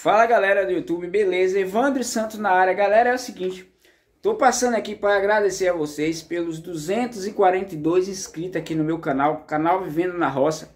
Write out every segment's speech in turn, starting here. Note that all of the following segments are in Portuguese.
Fala galera do YouTube, beleza? Evandro Santos na área. Galera, é o seguinte, tô passando aqui para agradecer a vocês pelos 242 inscritos aqui no meu canal, canal Vivendo na Roça.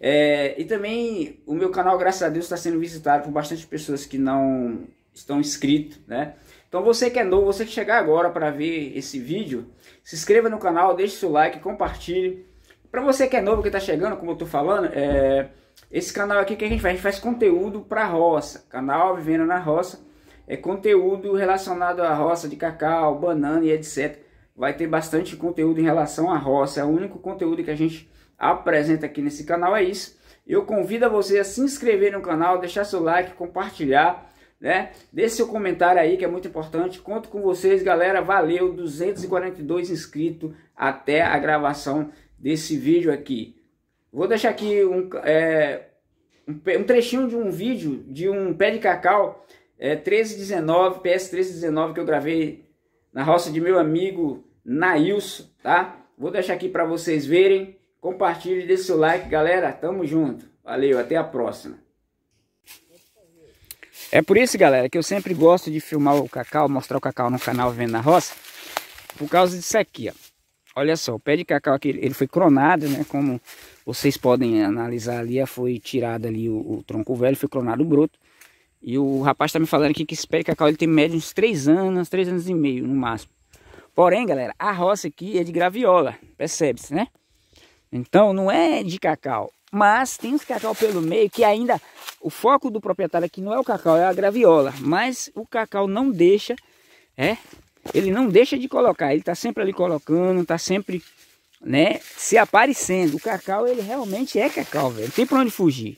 É, e também o meu canal, graças a Deus, está sendo visitado por bastante pessoas que não estão inscritos, né? Então você que é novo, você que chegar agora para ver esse vídeo, se inscreva no canal, deixe seu like, compartilhe. Para você que é novo, que está chegando, como eu estou falando, é... Esse canal aqui que a gente faz, a gente faz conteúdo para roça. Canal Vivendo na Roça é conteúdo relacionado à roça de cacau, banana e etc. Vai ter bastante conteúdo em relação à roça. É o único conteúdo que a gente apresenta aqui nesse canal é isso. Eu convido a você a se inscrever no canal, deixar seu like, compartilhar, né? Deixe seu comentário aí que é muito importante. Conto com vocês, galera. Valeu, 242 inscritos até a gravação desse vídeo aqui. Vou deixar aqui um, é, um, trechinho de um vídeo de um pé de cacau é, 1319, PS 1319 que eu gravei na roça de meu amigo Nailson, tá? Vou deixar aqui para vocês verem. Compartilhe, deixe seu like, galera. Tamo junto. Valeu, até a próxima. É por isso, galera, que eu sempre gosto de filmar o cacau, mostrar o cacau no canal Vendo na Roça, por causa disso aqui, ó. Olha só, o pé de cacau aqui, ele foi cronado, né? Como vocês podem analisar ali, foi tirado ali o, o tronco velho, foi cronado o broto. E o rapaz tá me falando aqui que esse pé de cacau ele tem média uns 3 anos, 3 anos e meio no máximo. Porém, galera, a roça aqui é de graviola, percebe-se, né? Então não é de cacau, mas tem uns cacau pelo meio que ainda o foco do proprietário aqui não é o cacau, é a graviola, mas o cacau não deixa, é, ele não deixa de colocar, ele está sempre ali colocando, está sempre né, se aparecendo. O cacau, ele realmente é cacau, velho. Não tem para onde fugir.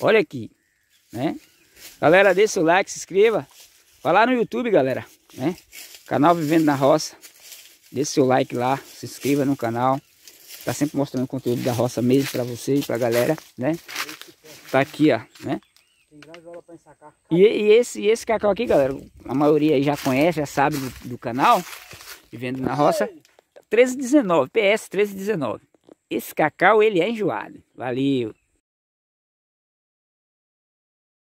Olha aqui, né? Galera, deixa o like, se inscreva. Vai lá no YouTube, galera, né? Canal Vivendo na Roça. Deixe seu like lá, se inscreva no canal. Tá sempre mostrando conteúdo da roça mesmo para vocês e pra galera, né? Tá aqui, ó, né? E, e, esse, esse cacau aqui, galera, a maioria aí já conhece, já sabe do, do canal, vivendo na roça. 1319, PS 1319. Esse cacau, ele é enjoado. Valeu.